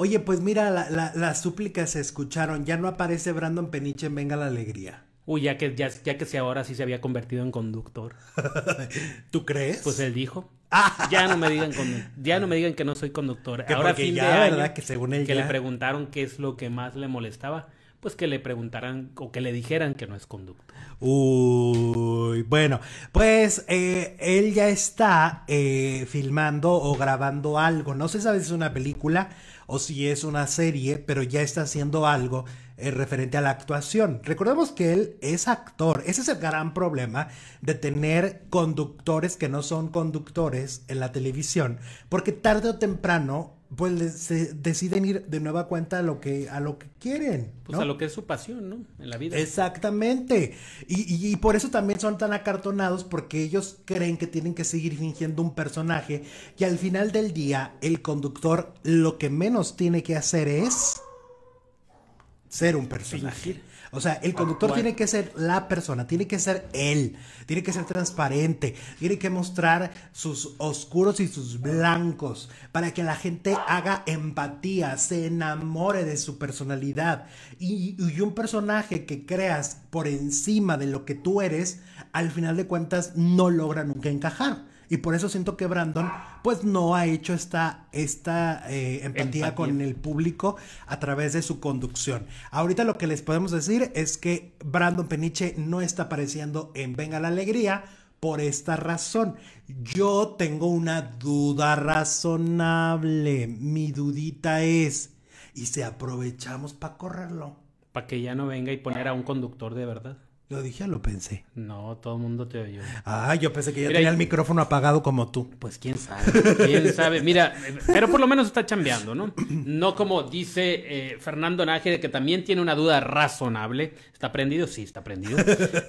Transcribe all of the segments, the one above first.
Oye, pues mira, la, las súplicas se escucharon. Ya no aparece Brandon Peniche en Venga la Alegría. Uy, ya que, ya, que si ahora sí se había convertido en conductor. ¿Tú crees? Pues él dijo. Ah. ya no me digan ya no me digan que no soy conductor. ahora fin ya, de ¿verdad? Que según él que le preguntaron qué es lo que más le molestaba, pues que le preguntaran o que le dijeran que no es conductor. Uh, bueno, pues eh, él ya está eh, filmando o grabando algo. No sé si es una película o si es una serie, pero ya está haciendo algo eh, referente a la actuación. Recordemos que él es actor. Ese es el gran problema de tener conductores que no son conductores en la televisión, porque tarde o temprano pues se deciden ir de nueva cuenta a lo que, a lo que quieren. Pues a lo que es su pasión, ¿no? En la vida. Exactamente. Y, y, y, por eso también son tan acartonados, porque ellos creen que tienen que seguir fingiendo un personaje. Y al final del día, el conductor lo que menos tiene que hacer es ser un personaje. O sea, el conductor tiene que ser la persona, tiene que ser él, tiene que ser transparente, tiene que mostrar sus oscuros y sus blancos para que la gente haga empatía, se enamore de su personalidad. Y, y un personaje que creas por encima de lo que tú eres, al final de cuentas no logra nunca encajar. Y por eso siento que Brandon, pues no ha hecho esta, esta eh, empatía, con el público a través de su conducción. Ahorita lo que les podemos decir es que Brandon Peniche no está apareciendo en Venga la Alegría por esta razón. Yo tengo una duda razonable. Mi dudita es, ¿y si aprovechamos para correrlo? Para que ya no venga y poner a un conductor de verdad. ¿Lo dije o lo pensé? No, todo el mundo te oyó. Ah, yo pensé que ya tenía el micrófono apagado como tú. Pues quién sabe, quién sabe. Mira, pero por lo menos está chambeando, ¿no? No como dice eh, Fernando Nájera, que también tiene una duda razonable. ¿Está prendido? Sí, está prendido.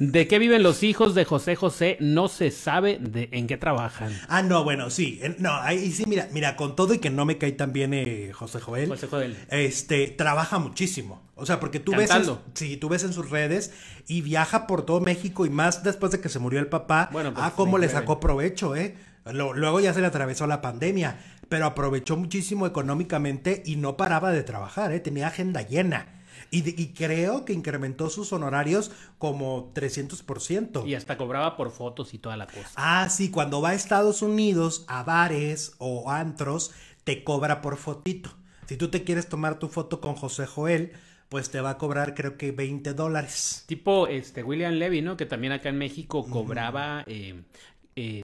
¿De qué viven los hijos de José José? No se sabe de en qué trabajan. Ah, no, bueno, sí. No, ahí sí, mira, mira, con todo y que no me cae tan bien eh, José Joel. José Joel. Este, trabaja muchísimo. O sea, porque tú ves, en, tú ves en sus redes y viaja por todo México y más después de que se murió el papá. Bueno, pues ah, cómo le sacó provecho, ¿eh? luego ya se le atravesó la pandemia, pero aprovechó muchísimo económicamente y no paraba de trabajar, ¿eh? Tenía agenda llena. Y, y, creo que incrementó sus honorarios como 300%. Y hasta cobraba por fotos y toda la cosa. Ah, sí, cuando va a Estados Unidos, a bares o antros, te cobra por fotito. Si tú te quieres tomar tu foto con José Joel, pues te va a cobrar creo que 20 dólares. Tipo este William Levy, ¿no? Que también acá en México cobraba eh, eh